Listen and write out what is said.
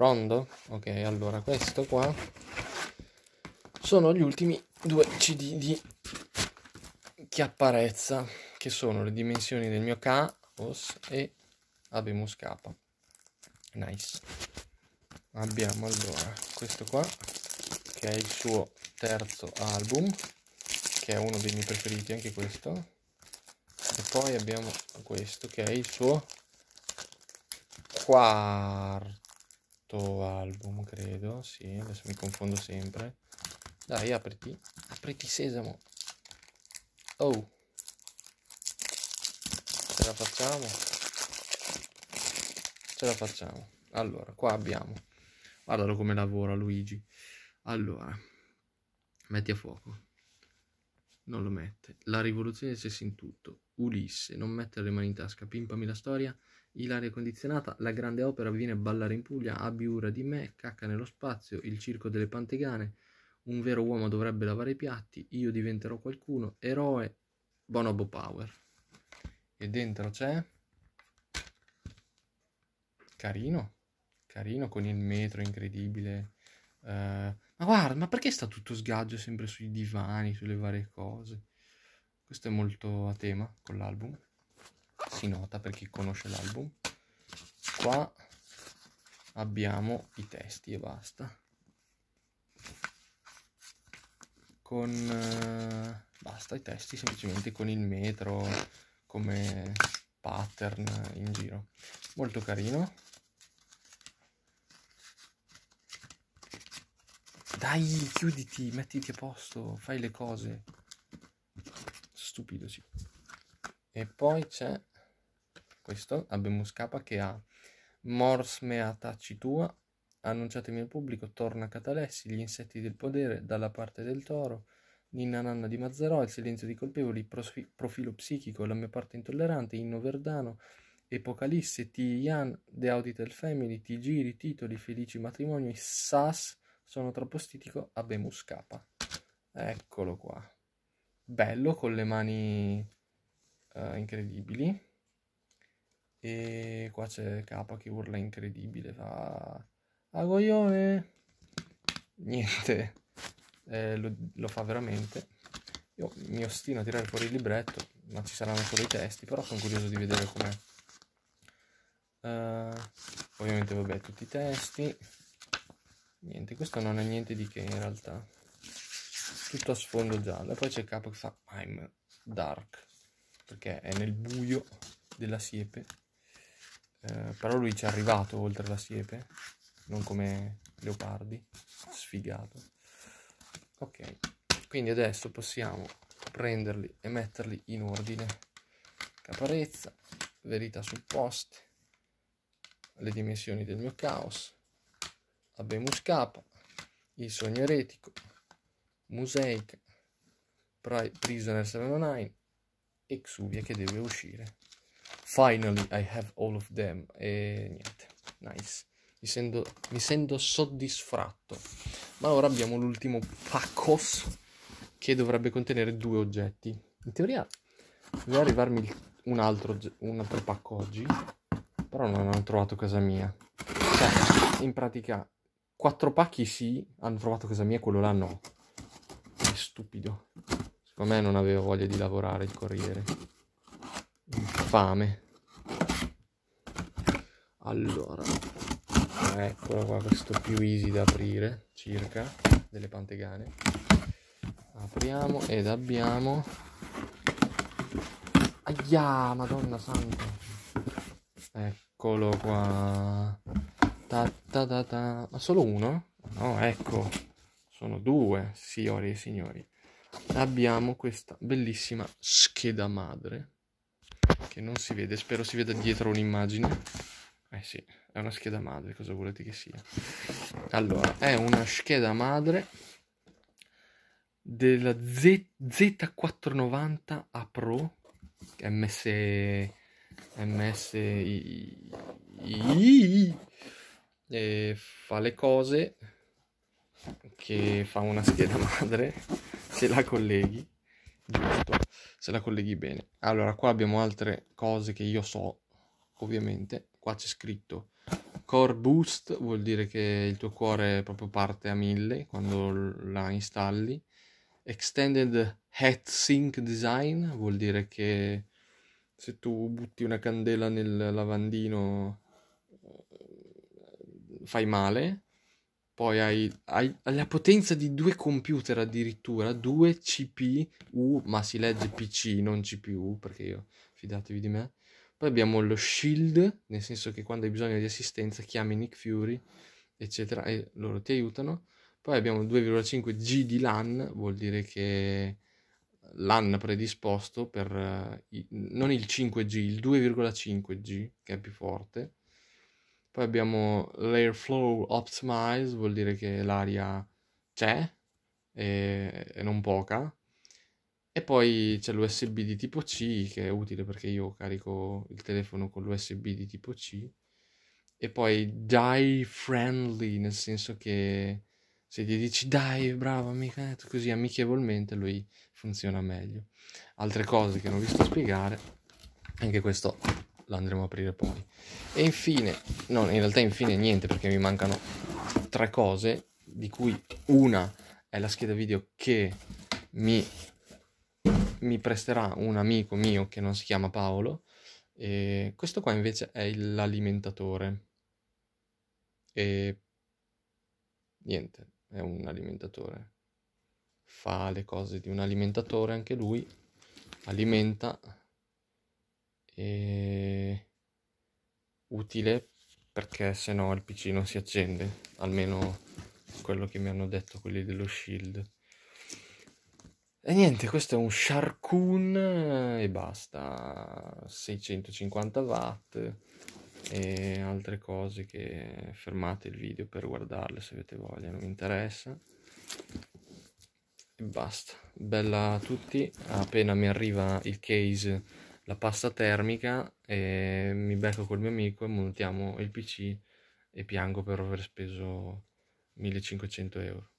Pronto? Ok, allora questo qua sono gli ultimi due CD di chiapparezza che sono le dimensioni del mio Kaos e Abemus K. Nice. Abbiamo allora questo qua che è il suo terzo album che è uno dei miei preferiti anche questo e poi abbiamo questo che è il suo quarto quarto album, credo, sì, adesso mi confondo sempre. Dai, apriti, apriti sesamo. Oh, ce la facciamo? Ce la facciamo. Allora, qua abbiamo. Guardalo come lavora Luigi. Allora, metti a fuoco. Non lo mette. La rivoluzione del cessa in tutto. Ulisse, non mettere le mani in tasca, pimpami la storia. Ilaria condizionata, la grande opera viene a ballare in Puglia, abbi ura di me, cacca nello spazio, il circo delle pantegane. Un vero uomo dovrebbe lavare i piatti, io diventerò qualcuno, eroe, Bonobo Power. E dentro c'è... Carino, carino con il metro incredibile. Uh, ma guarda, ma perché sta tutto sgaggio sempre sui divani, sulle varie cose? Questo è molto a tema con l'album. Si nota per chi conosce l'album. Qua abbiamo i testi e basta. Con... Eh, basta i testi, semplicemente con il metro come pattern in giro. Molto carino. dai, chiuditi, mettiti a posto, fai le cose. Stupido, sì. E poi c'è questo, abbiamo Scapa che ha Mors mea taci tua, annunciatemi al pubblico, torna Catalessi, gli insetti del podere, dalla parte del toro, Ninna Nanna di Mazzarò, il silenzio dei colpevoli, profi, profilo psichico, la mia parte intollerante, Inno Verdano, Epocalisse, T. Ian, The Auditel Family, T. Giri, Titoli, Felici Matrimoni, Sass, sono troppo stitico, abemus capa. Eccolo qua. Bello, con le mani uh, incredibili. E qua c'è capa che urla incredibile, fa... Agoglione! Niente, eh, lo, lo fa veramente. Io mi ostino a tirare fuori il libretto, ma ci saranno solo i testi, però sono curioso di vedere com'è. Uh, ovviamente vabbè tutti i testi niente questo non è niente di che in realtà tutto a sfondo giallo e poi c'è il capo che fa I'm ah, dark perché è nel buio della siepe eh, però lui ci è arrivato oltre la siepe non come leopardi sfigato ok quindi adesso possiamo prenderli e metterli in ordine caparezza verità sul post le dimensioni del mio caos abbiamo Scapa, Il Sogno Eretico, Mosaic, Prisoner of oh Nine e Xuvia che deve uscire. Finally I have all of them e niente, nice. Mi sento, mi sento soddisfatto. Ma ora abbiamo l'ultimo paccos che dovrebbe contenere due oggetti. In teoria doveva arrivarmi un altro, un altro pacco oggi, però non ho trovato casa mia. Cioè, in pratica Quattro pacchi sì, hanno trovato casa mia, quello là no. È stupido. Secondo me non aveva voglia di lavorare il corriere. Infame. Allora, eccolo qua questo più easy da aprire, circa, delle pantegane. Apriamo ed abbiamo... Aia, madonna santa! Eccolo qua. Ta ta ta ta. Ma solo uno? No, ecco, sono due, signori e signori. Abbiamo questa bellissima scheda madre, che non si vede, spero si veda dietro un'immagine. Eh sì, è una scheda madre, cosa volete che sia? Allora, è una scheda madre della Z, Z490 A Pro MS i- e fa le cose che fa una scheda madre se la colleghi giusto se la colleghi bene allora qua abbiamo altre cose che io so ovviamente qua c'è scritto core boost vuol dire che il tuo cuore proprio parte a 1000 quando la installi extended head sync design vuol dire che se tu butti una candela nel lavandino fai male, poi hai, hai, la potenza di due computer addirittura, due CPU, ma si legge PC, non CPU, perché io, fidatevi di me. Poi abbiamo lo shield, nel senso che quando hai bisogno di assistenza chiami Nick Fury, eccetera, e loro ti aiutano. Poi abbiamo 2,5 G di LAN, vuol dire che l'AN predisposto per eh, non il 5G, il 2,5G che è più forte poi abbiamo Layer Flow Optimize, vuol dire che l'aria c'è e, e non poca. E poi c'è l'USB di tipo C che è utile perché io carico il telefono con l'USB di tipo C. E poi die friendly, nel senso che se gli dici dai, bravo amica, così amichevolmente lui funziona meglio. Altre cose che non vi sto a spiegare, anche questo la andremo a aprire poi. E infine, no, in realtà infine niente perché mi mancano tre cose, di cui una è la scheda video che mi, mi presterà un amico mio che non si chiama Paolo. E questo qua invece è l'alimentatore. E niente, è un alimentatore. Fa le cose di un alimentatore anche lui, alimenta e utile perché se no il pc non si accende almeno quello che mi hanno detto quelli dello shield e niente questo è un sharkoon eh, e basta 650 watt e altre cose che fermate il video per guardarle se avete voglia non mi interessa e basta bella a tutti appena mi arriva il case la pasta termica e mi becco col mio amico e montiamo il PC e piango per aver speso 1500 euro.